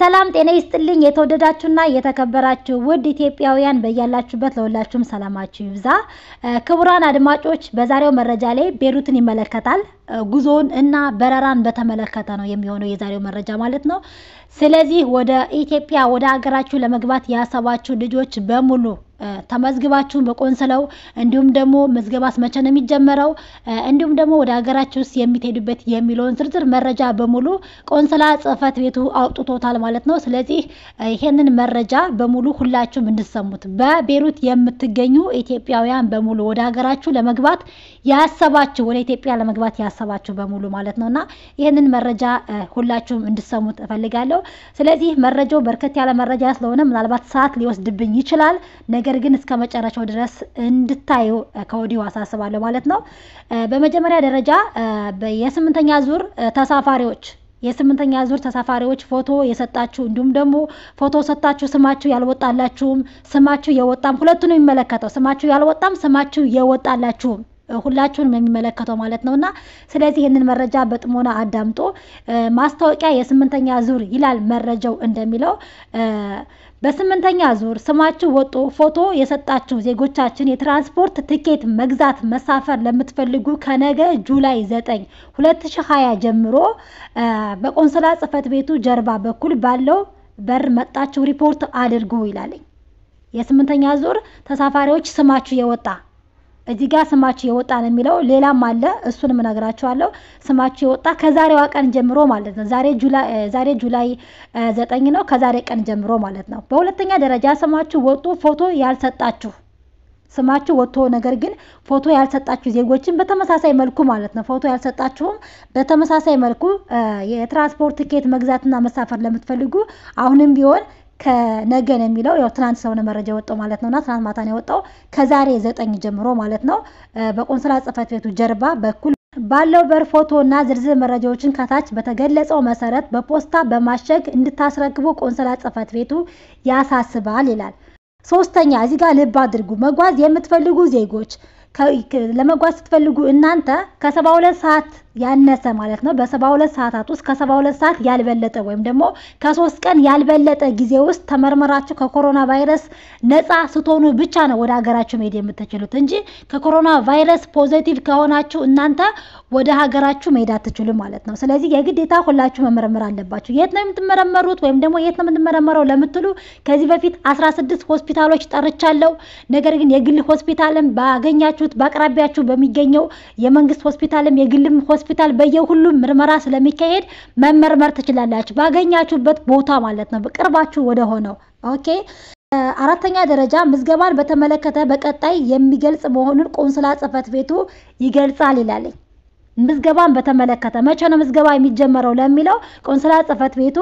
ሰላም ጤና ይስጥልኝ። የተወደዳችሁና የተከበራችሁ ውድ ኢትዮጵያውያን በያላችሁበት ለሁላችሁም ሰላማችሁ ይብዛ። ክቡራን አድማጮች በዛሬው መረጃ ላይ ቤሩትን ይመለከታል። ጉዞውን እና በረራን በተመለከተ ነው የሚሆነው የዛሬው መረጃ ማለት ነው። ስለዚህ ወደ ኢትዮጵያ ወደ ሀገራችሁ ለመግባት ያሰባችሁ ልጆች በሙሉ ተመዝግባችሁን በቆንስላው እንዲሁም ደግሞ መዝገባስ መቼ ነው የሚጀመረው፣ እንዲሁም ደግሞ ወደ ሀገራችሁ ውስጥ የምትሄዱበት የሚለውን ዝርዝር መረጃ በሙሉ ቆንስላ ጽህፈት ቤቱ አውጥቶታል ማለት ነው። ስለዚህ ይሄንን መረጃ በሙሉ ሁላችሁም እንድሰሙት በቤሩት የምትገኙ ኢትዮጵያውያን በሙሉ ወደ ሀገራችሁ ለመግባት ያሰባችሁ ወደ ኢትዮጵያ ለመግባት ያሰባችሁ በሙሉ ማለት ነውና ይህንን መረጃ ሁላችሁም እንድሰሙት እፈልጋለሁ። ስለዚህ መረጃው በርከት ያለ መረጃ ስለሆነ ምናልባት ሰዓት ሊወስድብኝ ይችላል ነገ ነገር ግን እስከ መጨረሻው ድረስ እንድታዩ ከወዲሁ አሳስባለሁ ማለት ነው። በመጀመሪያ ደረጃ የስምንተኛ ዙር ተሳፋሪዎች የስምንተኛ ዙር ተሳፋሪዎች ፎቶ የሰጣችሁ እንዲሁም ደግሞ ፎቶ ሰጣችሁ ስማችሁ ያልወጣላችሁም ስማችሁ የወጣም ሁለቱንም የሚመለከተው ስማችሁ ያልወጣም ስማችሁ የወጣላችሁም ሁላችሁንም የሚመለከተው ማለት ነው እና ስለዚህ ይህንን መረጃ በጥሞና አዳምጦ ማስታወቂያ የስምንተኛ ዙር ይላል መረጃው እንደሚለው በስምንተኛ ዙር ስማችሁ ወጦ ፎቶ የሰጣችሁ ዜጎቻችን የትራንስፖርት ትኬት መግዛት መሳፈር ለምትፈልጉ ከነገ ጁላይ 9 2020 ጀምሮ በቆንስላ ጽሕፈት ቤቱ ጀርባ በኩል ባለው በር መጣችሁ ሪፖርት አድርጉ ይላለኝ። የስምንተኛ ዙር ተሳፋሪዎች ስማችሁ የወጣ እዚህ ጋር ስማችሁ የወጣ ነው የሚለው ሌላም አለ። እሱንም እነግራችኋለሁ። ስማችሁ የወጣ ከዛሬዋ ቀን ጀምሮ ማለት ነው። ዛሬ ጁላይ ዘጠኝ ነው። ከዛሬ ቀን ጀምሮ ማለት ነው። በሁለተኛ ደረጃ ስማችሁ ወጡ ፎቶ ያልሰጣችሁ ስማችሁ ወጥቶ ነገር ግን ፎቶ ያልሰጣችሁ ዜጎችን በተመሳሳይ መልኩ ማለት ነው። ፎቶ ያልሰጣችሁም በተመሳሳይ መልኩ የትራንስፖርት ትኬት መግዛትና መሳፈር ለምትፈልጉ አሁንም ቢሆን ከነገ ነው የሚለው ያው ትናንት ስለሆነ መረጃ የወጣው ማለት ነውና ትናንት ማታ ነው የወጣው ከዛሬ ዘጠኝ ጀምሮ ማለት ነው በቆንስላ ጽህፈት ቤቱ ጀርባ በኩል ባለው በር ፎቶ እና ዝርዝር መረጃዎችን ከታች በተገለጸው መሰረት በፖስታ በማሸግ እንድታስረክቡ ቆንስላ ጽህፈት ቤቱ ያሳስባል ይላል። ሶስተኛ እዚህ ጋር ልብ አድርጉ። መጓዝ የምትፈልጉ ዜጎች ለመጓዝ ስትፈልጉ እናንተ ከሰባ ሁለት ሰዓት ያነሰ ማለት ነው። በ72 ሰዓታት ውስጥ ከ72 ሰዓት ያልበለጠ ወይም ደግሞ ከሶስት ቀን ያልበለጠ ጊዜ ውስጥ ተመርመራችሁ ከኮሮና ቫይረስ ነፃ ስትሆኑ ብቻ ነው ወደ ሀገራችሁ መሄድ የምትችሉት እንጂ ከኮሮና ቫይረስ ፖዘቲቭ ከሆናችሁ እናንተ ወደ ሀገራችሁ መሄድ አትችሉም ማለት ነው። ስለዚህ የግዴታ ሁላችሁ መመረመር አለባችሁ። የት ነው የምትመረመሩት ወይም ደግሞ የት ነው የምትመረመረው ለምትሉ ከዚህ በፊት 16 ሆስፒታሎች ጠርቻለሁ። ነገር ግን የግል ሆስፒታልም ባገኛችሁት በአቅራቢያችሁ በሚገኘው የመንግስት ሆስፒታልም የግልም ሆስፒታል በየሁሉም ምርመራ ስለሚካሄድ መመርመር ትችላላችሁ፣ ባገኛችሁበት ቦታ ማለት ነው፣ በቅርባችሁ ወደ ሆነው ኦኬ። አራተኛ ደረጃ ምዝገባን በተመለከተ በቀጣይ የሚገልጽ መሆኑን ቆንስላ ጽህፈት ቤቱ ይገልጻል ይላለኝ። ምዝገባን በተመለከተ መቼ ነው ምዝገባ የሚጀመረው ለሚለው ቆንስላ ጽህፈት ቤቱ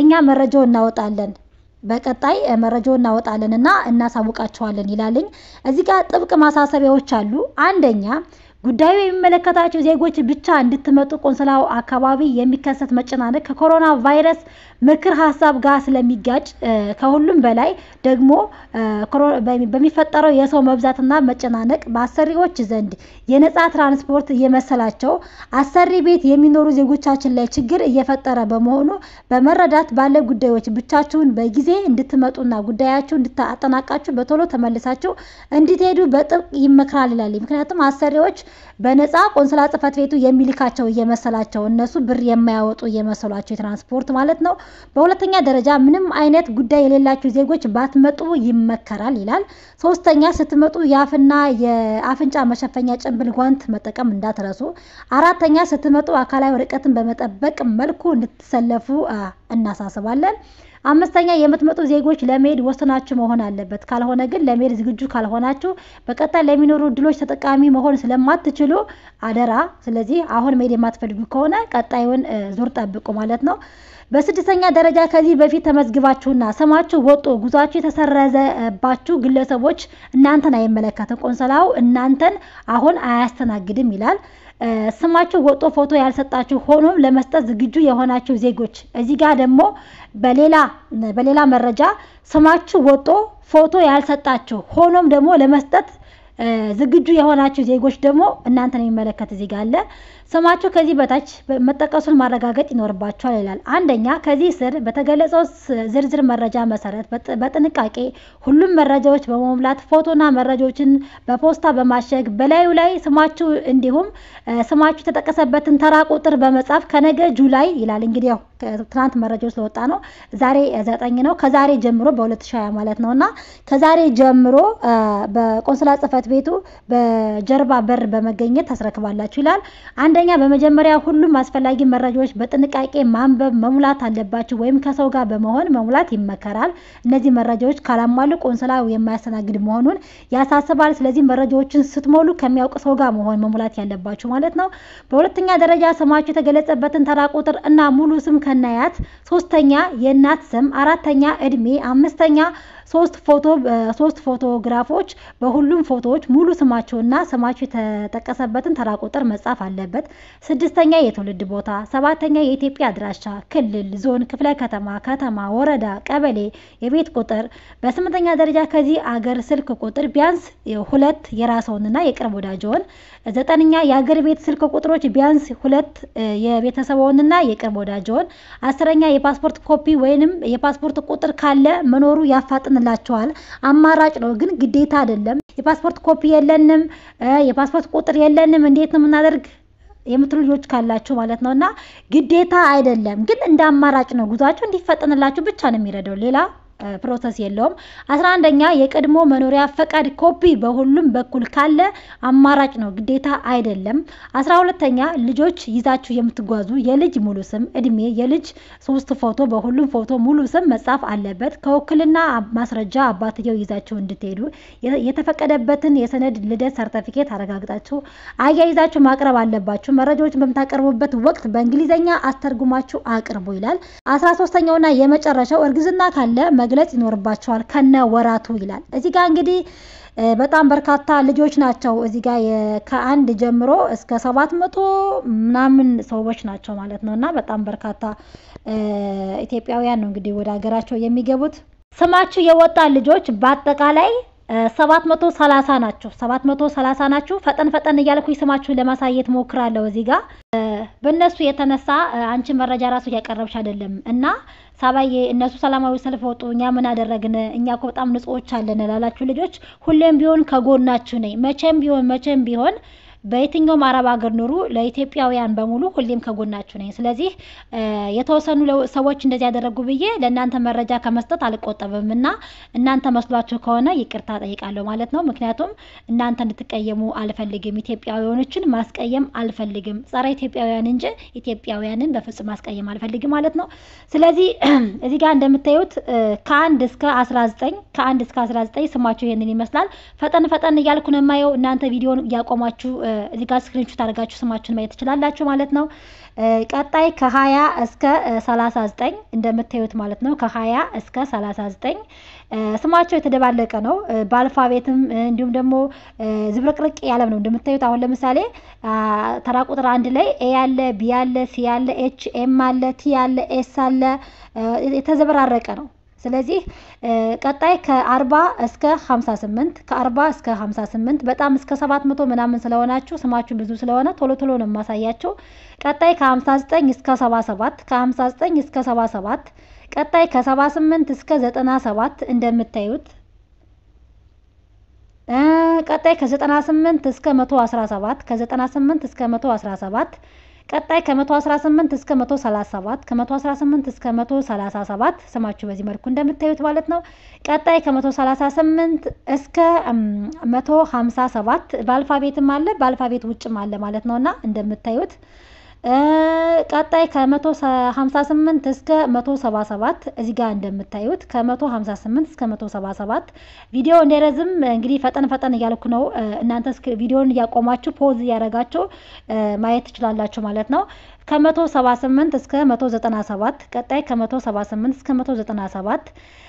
እኛ መረጃው እናወጣለን በቀጣይ መረጃው እናወጣለን እና እናሳውቃቸዋለን ይላልኝ። እዚህ ጋር ጥብቅ ማሳሰቢያዎች አሉ። አንደኛ ጉዳዩ የሚመለከታቸው ዜጎች ብቻ እንድትመጡ ቆንስላው አካባቢ የሚከሰት መጨናነቅ ከኮሮና ቫይረስ ምክር ሀሳብ ጋር ስለሚጋጭ ከሁሉም በላይ ደግሞ በሚፈጠረው የሰው መብዛትና መጨናነቅ በአሰሪዎች ዘንድ የነፃ ትራንስፖርት እየመሰላቸው አሰሪ ቤት የሚኖሩ ዜጎቻችን ላይ ችግር እየፈጠረ በመሆኑ በመረዳት ባለ ጉዳዮች ብቻችሁን በጊዜ እንድትመጡና ጉዳያችሁ እንድታጠናቃችሁ በቶሎ ተመልሳችሁ እንድትሄዱ በጥብቅ ይመክራል ይላል። ምክንያቱም አሰሪዎች በነፃ ቆንስላ ጽፈት ቤቱ የሚልካቸው እየመሰላቸው እነሱ ብር የማያወጡ እየመሰሏቸው የትራንስፖርት ማለት ነው። በሁለተኛ ደረጃ ምንም አይነት ጉዳይ የሌላቸው ዜጎች ባትመጡ ይመከራል ይላል። ሶስተኛ ስትመጡ የአፍና የአፍንጫ መሸፈኛ ጭንብል ጓንት መጠቀም እንዳትረሱ። አራተኛ ስትመጡ አካላዊ ርቀትን በመጠበቅ መልኩ እንድትሰለፉ እናሳስባለን። አምስተኛ የምትመጡ ዜጎች ለመሄድ ወስናችሁ መሆን አለበት። ካልሆነ ግን ለመሄድ ዝግጁ ካልሆናችሁ በቀጣይ ለሚኖሩ እድሎች ተጠቃሚ መሆን ስለማትችሉ አደራ። ስለዚህ አሁን መሄድ የማትፈልጉ ከሆነ ቀጣዩን ዙር ጠብቁ ማለት ነው። በስድስተኛ ደረጃ ከዚህ በፊት ተመዝግባችሁና ስማችሁ ወጡ ጉዟችሁ የተሰረዘባችሁ ግለሰቦች እናንተን አይመለከትም። ቆንሰላው እናንተን አሁን አያስተናግድም ይላል። ስማችሁ ወጦ ፎቶ ያልሰጣችሁ ሆኖም ለመስጠት ዝግጁ የሆናችሁ ዜጎች፣ እዚህ ጋር ደግሞ በሌላ በሌላ መረጃ ስማችሁ ወጦ ፎቶ ያልሰጣችሁ ሆኖም ደግሞ ለመስጠት ዝግጁ የሆናችሁ ዜጎች ደግሞ እናንተን የሚመለከት እዚህ ጋር አለ። ስማቸው ከዚህ በታች መጠቀሱን ማረጋገጥ ይኖርባቸዋል ይላል። አንደኛ ከዚህ ስር በተገለጸው ዝርዝር መረጃ መሰረት በጥንቃቄ ሁሉም መረጃዎች በመሙላት ፎቶና መረጃዎችን በፖስታ በማሸግ በላዩ ላይ ስማችሁ እንዲሁም ስማችሁ የተጠቀሰበትን ተራ ቁጥር በመጻፍ ከነገ ጁላይ ይላል እንግዲህ ያው ትናንት መረጃው ስለወጣ ነው። ዛሬ ዘጠኝ ነው። ከዛሬ ጀምሮ በ2020 ማለት ነው እና ከዛሬ ጀምሮ በቆንስላ ጽህፈት ቤቱ በጀርባ በር በመገኘት ታስረክባላችሁ ይላል። አንደኛ በመጀመሪያ ሁሉም አስፈላጊ መረጃዎች በጥንቃቄ ማንበብ መሙላት አለባቸው፣ ወይም ከሰው ጋር በመሆን መሙላት ይመከራል። እነዚህ መረጃዎች ካላሟሉ ቆንስላ የማያስተናግድ መሆኑን ያሳስባል። ስለዚህ መረጃዎችን ስትሞሉ ከሚያውቅ ሰው ጋር መሆን መሙላት ያለባቸው ማለት ነው። በሁለተኛ ደረጃ ስማቸው የተገለጸበትን ተራ ቁጥር እና ሙሉ ስም ከናያት፣ ሶስተኛ የእናት ስም፣ አራተኛ እድሜ፣ አምስተኛ ሶስት ፎቶግራፎች በሁሉም ፎቶዎች ሙሉ ስማቸውና ስማቸው የተጠቀሰበትን ተራ ቁጥር መጻፍ አለበት። ስድስተኛ የትውልድ ቦታ፣ ሰባተኛ የኢትዮጵያ አድራሻ፣ ክልል፣ ዞን፣ ክፍለ ከተማ፣ ከተማ፣ ወረዳ፣ ቀበሌ፣ የቤት ቁጥር። በስምንተኛ ደረጃ ከዚህ አገር ስልክ ቁጥር ቢያንስ ሁለት የራስዎንና የቅርብ ወዳጅዎን። ዘጠነኛ የአገር ቤት ስልክ ቁጥሮች ቢያንስ ሁለት የቤተሰብዎንና የቅርብ ወዳጅዎን። አስረኛ የፓስፖርት ኮፒ ወይንም የፓስፖርት ቁጥር ካለ መኖሩ ያፋጥነ ይፈጽምላቸዋል። አማራጭ ነው፣ ግን ግዴታ አይደለም። የፓስፖርት ኮፒ የለንም፣ የፓስፖርት ቁጥር የለንም፣ እንዴት ነው የምናደርግ የምትሉ ልጆች ካላችሁ ማለት ነው እና ግዴታ አይደለም፣ ግን እንደ አማራጭ ነው። ጉዟቸው እንዲፈጠንላችሁ ብቻ ነው የሚረዳው ሌላ ፕሮሰስ የለውም። አስራ አንደኛ የቀድሞ መኖሪያ ፈቃድ ኮፒ በሁሉም በኩል ካለ አማራጭ ነው፣ ግዴታ አይደለም። አስራ ሁለተኛ ልጆች ይዛችሁ የምትጓዙ የልጅ ሙሉ ስም፣ እድሜ፣ የልጅ ሶስት ፎቶ፣ በሁሉም ፎቶ ሙሉ ስም መጻፍ አለበት። ከውክልና ማስረጃ አባትየው ይዛችሁ እንድትሄዱ የተፈቀደበትን የሰነድ ልደት ሰርተፊኬት አረጋግጣችሁ አያይዛችሁ ማቅረብ አለባችሁ። መረጃዎችን በምታቀርቡበት ወቅት በእንግሊዝኛ አስተርጉማችሁ አቅርቡ ይላል። አስራ ሶስተኛውና የመጨረሻው እርግዝና ካለ መግለጽ ይኖርባቸዋል ከነ ወራቱ ይላል። እዚህ ጋር እንግዲህ በጣም በርካታ ልጆች ናቸው። እዚህ ጋር ከአንድ ጀምሮ እስከ ሰባት መቶ ምናምን ሰዎች ናቸው ማለት ነው እና በጣም በርካታ ኢትዮጵያውያን ነው እንግዲህ ወደ ሀገራቸው የሚገቡት። ስማችሁ የወጣ ልጆች በአጠቃላይ ሰባት መቶ ሰላሳ ናቸው። ሰባት መቶ ሰላሳ ናችሁ። ፈጠን ፈጠን እያልኩኝ ስማችሁን ለማሳየት ሞክራለሁ እዚህ ጋር በእነሱ የተነሳ አንቺ መረጃ ራሱ እያቀረብሽ አይደለም። እና ሳባዬ እነሱ ሰላማዊ ሰልፍ ወጡ፣ እኛ ምን አደረግን? እኛ እኮ በጣም ንጹዎች አለን ላላችሁ ልጆች ሁሌም ቢሆን ከጎናችሁ ነኝ። መቼም ቢሆን መቼም ቢሆን በየትኛውም አረብ ሀገር ኑሩ፣ ለኢትዮጵያውያን በሙሉ ሁሌም ከጎናችሁ ነኝ። ስለዚህ የተወሰኑ ሰዎች እንደዚህ ያደረጉ ብዬ ለእናንተ መረጃ ከመስጠት አልቆጠብም እና እናንተ መስሏችሁ ከሆነ ይቅርታ ጠይቃለሁ ማለት ነው። ምክንያቱም እናንተ እንድትቀየሙ አልፈልግም። ኢትዮጵያውያኖችን ማስቀየም አልፈልግም፣ ጸረ ኢትዮጵያውያን እንጂ ኢትዮጵያውያንን በፍጹም ማስቀየም አልፈልግም ማለት ነው። ስለዚህ እዚህ ጋር እንደምታዩት ከአንድ እስከ 19 ከአንድ እስከ 19 ስማችሁ ይህንን ይመስላል። ፈጠን ፈጠን እያልኩ ነው የማየው እናንተ ቪዲዮን እያቆማችሁ እዚህ ጋር ስክሪንሹት አድርጋችሁ ስማችሁን ማየት ትችላላችሁ ማለት ነው። ቀጣይ ከ20 እስከ 39 እንደምታዩት ማለት ነው። ከ20 እስከ 39 ስማቸው የተደባለቀ ነው። በአልፋቤትም እንዲሁም ደግሞ ዝብርቅርቅ ያለም ነው እንደምታዩት። አሁን ለምሳሌ ተራ ቁጥር አንድ ላይ ኤ ያለ፣ ቢ ያለ፣ ሲ ያለ፣ ኤች ኤም አለ፣ ቲ ያለ፣ ኤስ አለ። የተዘበራረቀ ነው። ስለዚህ ቀጣይ ከአርባ እስከ ሀምሳ ስምንት ከአርባ እስከ ሀምሳ ስምንት በጣም እስከ ሰባት መቶ ምናምን ስለሆናችሁ ስማችሁ ብዙ ስለሆነ ቶሎ ቶሎ ነው የማሳያቸው። ቀጣይ ከሀምሳ ዘጠኝ እስከ ሰባ ሰባት ከሀምሳ ዘጠኝ እስከ ሰባ ሰባት ቀጣይ ከሰባ ስምንት እስከ ዘጠና ሰባት እንደምታዩት ቀጣይ ከዘጠና ስምንት እስከ መቶ አስራ ሰባት ከዘጠና ስምንት እስከ መቶ አስራ ሰባት ቀጣይ ከ118 እስከ 137 ከ118 እስከ 137 ስማችሁ በዚህ መልኩ እንደምታዩት ማለት ነው። ቀጣይ ከ138 እስከ 157 በአልፋቤትም አለ በአልፋቤት ውጭም አለ ማለት ነውና እንደምታዩት ቀጣይ ከ158 እስከ 177 እዚህ ጋር እንደምታዩት ከ158 እስከ 177 ቪዲዮ እንዳይረዝም እንግዲህ ፈጠን ፈጠን እያልኩ ነው። እናንተ ቪዲዮን እያቆማችሁ ፖዝ እያደረጋችሁ ማየት ትችላላችሁ ማለት ነው። ከ178 እስከ 197 ቀጣይ ከ178 እስከ 197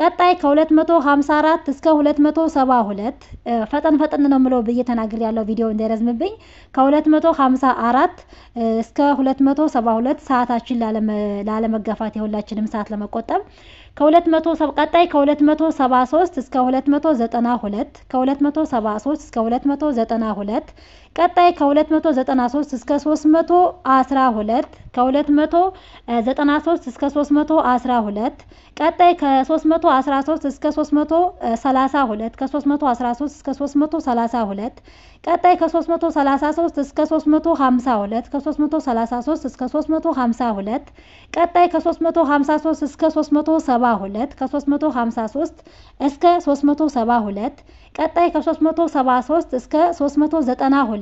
ቀጣይ ከ254 እስከ 272 ፈጠን ፈጠን ነው ምለው ብዬ ተናግር ያለው ቪዲዮ እንዳይረዝምብኝ ከ254 እስከ 272 ሰዓታችን ላለመጋፋት የሁላችንም ሰዓት ለመቆጠብ ከ200 ቀጣይ ከ273 እስከ 292 ከ273 እስከ 292 ቀጣይ ከ293 እስከ 312 ከ293 እስከ 312 ቀጣይ ከ313 እስከ 332 ከ313 እስከ 332 ቀጣይ ከ333 እስከ 352 ከ333 እስከ 352 ቀጣይ ከ353 እስከ 372 ከ353 እስከ 372 ቀጣይ ከ373 እስከ 392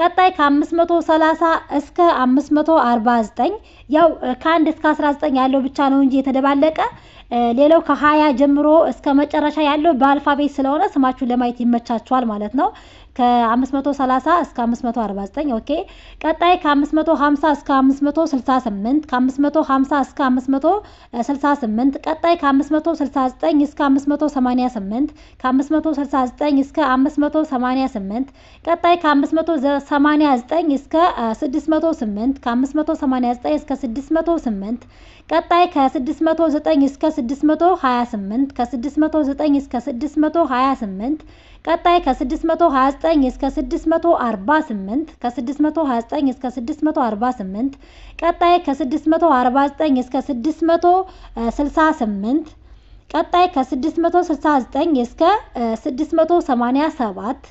ቀጣይ ከ530 እስከ 549 ያው ከአንድ እስከ 19 ያለው ብቻ ነው እንጂ የተደባለቀ ሌላው ከ20 ጀምሮ እስከ መጨረሻ ያለው በአልፋቤት ስለሆነ ስማችሁን ለማየት ይመቻችኋል ማለት ነው። ከ530 እስከ 549 ኦኬ። ቀጣይ ከ550 እስከ 568 ከ550 እስከ 568 ቀጣይ ከ569 እስከ 588 ከ569 እስከ 588 ቀጣይ ከ5 689 እስከ 608 ከ589 እስከ 608 ቀጣይ ከ609 እስከ 628 ከ609 እስከ 628 ቀጣይ ከ629 እስከ 648 ከ629 እስከ 648 ቀጣይ ከ649 እስከ 668 ቀጣይ ከ669 እስከ 687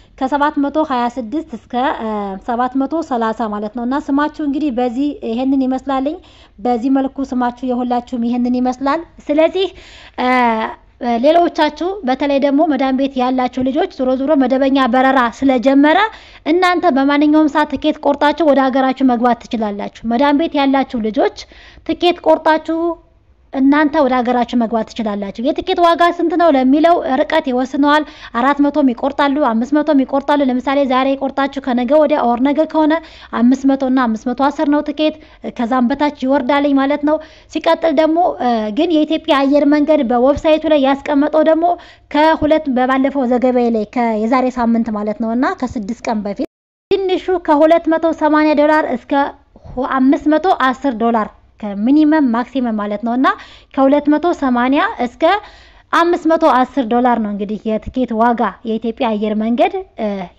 ከ726 እስከ 730 ማለት ነው እና ስማችሁ እንግዲህ በዚህ ይሄንን ይመስላልኝ። በዚህ መልኩ ስማችሁ የሁላችሁም ይሄንን ይመስላል። ስለዚህ ሌሎቻችሁ በተለይ ደግሞ መዳን ቤት ያላችሁ ልጆች ዞሮ ዞሮ መደበኛ በረራ ስለጀመረ እናንተ በማንኛውም ሰዓት ትኬት ቆርጣችሁ ወደ ሀገራችሁ መግባት ትችላላችሁ። መዳን ቤት ያላችሁ ልጆች ትኬት ቆርጣችሁ እናንተ ወደ ሀገራችሁ መግባት ትችላላችሁ። የትኬት ዋጋ ስንት ነው ለሚለው ርቀት ይወስነዋል። አራት መቶም ይቆርጣሉ፣ አምስት መቶም ይቆርጣሉ። ለምሳሌ ዛሬ ቆርጣችሁ ከነገ ወዲያ ኦር ነገ ከሆነ አምስት እና አምስት መቶ አስር ነው ትኬት። ከዛም በታች ይወርዳልኝ ማለት ነው። ሲቀጥል ደግሞ ግን የኢትዮጵያ አየር መንገድ በዌብሳይቱ ላይ ያስቀመጠው ደግሞ ከሁለት በባለፈው ዘገባ ላይ የዛሬ ሳምንት ማለት ነው እና ከስድስት ቀን በፊት ትንሹ ከሁለት መቶ ሰማንያ ዶላር እስከ አምስት መቶ አስር ዶላር ከሚኒመም ማክሲመም ማለት ነው እና ከ280 እስከ 510 ዶላር ነው እንግዲህ የትኬት ዋጋ የኢትዮጵያ አየር መንገድ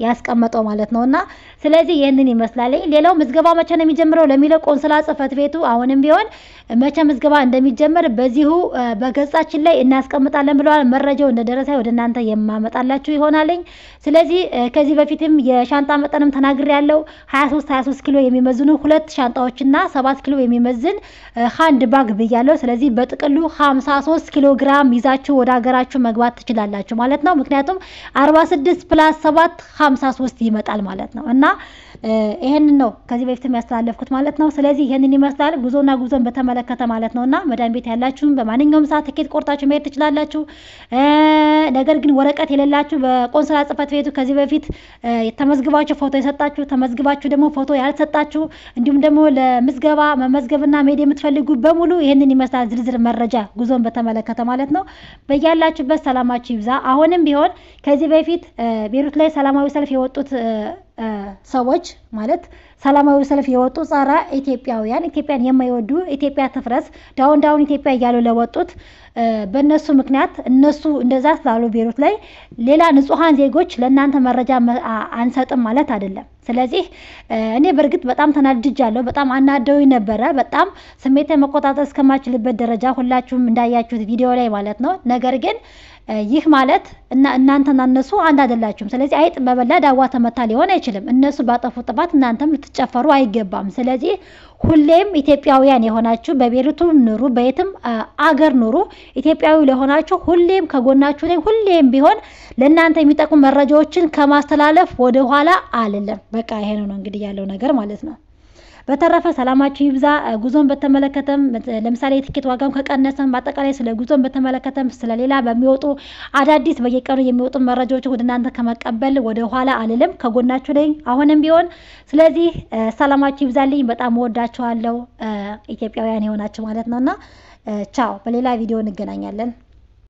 ያስቀመጠው ማለት ነውና፣ ስለዚህ ይህንን ይመስላለኝ። ሌላው ምዝገባ መቼ ነው የሚጀምረው ለሚለው ቆንስላ ጽፈት ቤቱ አሁንም ቢሆን መቼ ምዝገባ እንደሚጀመር በዚሁ በገጻችን ላይ እናስቀምጣለን ብለዋል። መረጃው እንደደረሰ ወደ እናንተ የማመጣላችሁ ይሆናል። ስለዚህ ከዚህ በፊትም የሻንጣ መጠንም ተናግሬ ያለው 23 23 ኪሎ የሚመዝኑ ሁለት ሻንጣዎችና 7 ኪሎ የሚመዝን ሃንድ ባግ ብያለሁ። ስለዚህ በጥቅሉ 53 ኪሎ ግራም ይዛችሁ ወደ ሀገራችሁ መግባት ትችላላችሁ ማለት ነው። ምክንያቱም 46 ፕላስ 7 53 ይመጣል ማለት ነው እና ይሄንን ነው ከዚህ በፊት የሚያስተላለፍኩት ማለት ነው። ስለዚህ ይሄንን ይመስላል ጉዞና ጉዞን በተመለከተ ማለት ነውና መዳን ቤት ያላችሁም በማንኛውም ሰዓት ትኬት ቆርጣችሁ መሄድ ትችላላችሁ። ነገር ግን ወረቀት የሌላችሁ በቆንስላ ጽህፈት ቤቱ ከዚህ በፊት ተመዝግባችሁ ፎቶ የሰጣችሁ ተመዝግባችሁ ደግሞ ፎቶ ያልሰጣችሁ እንዲሁም ደግሞ ለምዝገባ መመዝገብና መሄድ የምትፈልጉ በሙሉ ይህንን ይመስላል ዝርዝር መረጃ ጉዞን በተመለከተ ማለት ነው። በያላችሁበት ሰላማችሁ ይብዛ። አሁንም ቢሆን ከዚህ በፊት ቤሩት ላይ ሰላማዊ ሰልፍ የወጡት ሰዎች ማለት ሰላማዊ ሰልፍ የወጡ ጸረ ኢትዮጵያውያን ኢትዮጵያን የማይወዱ ኢትዮጵያ ትፍረስ፣ ዳውን ዳውን ኢትዮጵያ እያሉ ለወጡት በእነሱ ምክንያት እነሱ እንደዛ ስላሉ ቤሩት ላይ ሌላ ንጹሐን ዜጎች ለእናንተ መረጃ አንሰጥም ማለት አይደለም። ስለዚህ እኔ በእርግጥ በጣም ተናድጃለሁ። በጣም አናደውኝ ነበረ። በጣም ስሜቴን መቆጣጠር እስከማችልበት ደረጃ ሁላችሁም እንዳያችሁት ቪዲዮ ላይ ማለት ነው። ነገር ግን ይህ ማለት እናንተና እነሱ አንድ አይደላችሁም። ስለዚህ አይጥ በበላ ዳዋ ተመታ ሊሆን አይችልም። እነሱ ባጠፉ ጥፋት እናንተም ልትጨፈሩ አይገባም። ስለዚህ ሁሌም ኢትዮጵያውያን የሆናችሁ በቤሩትም ኑሩ፣ በየትም አገር ኑሩ፣ ኢትዮጵያዊ ለሆናችሁ ሁሌም ከጎናችሁ ላይ ሁሌም ቢሆን ለእናንተ የሚጠቅሙ መረጃዎችን ከማስተላለፍ ወደኋላ አልልም። በቃ ይሄ ነው እንግዲህ ያለው ነገር ማለት ነው። በተረፈ ሰላማችሁ ይብዛ። ጉዞን በተመለከተም ለምሳሌ የትኬት ዋጋም ከቀነሰም በአጠቃላይ ስለ ጉዞን በተመለከተም ስለሌላ በሚወጡ አዳዲስ በየቀኑ የሚወጡ መረጃዎች ወደ እናንተ ከመቀበል ወደ ኋላ አልልም፣ ከጎናችሁ ነኝ አሁንም ቢሆን። ስለዚህ ሰላማችሁ ይብዛልኝ። በጣም ወዳችኋለሁ ኢትዮጵያውያን የሆናችሁ ማለት ነውና፣ ቻው። በሌላ ቪዲዮ እንገናኛለን።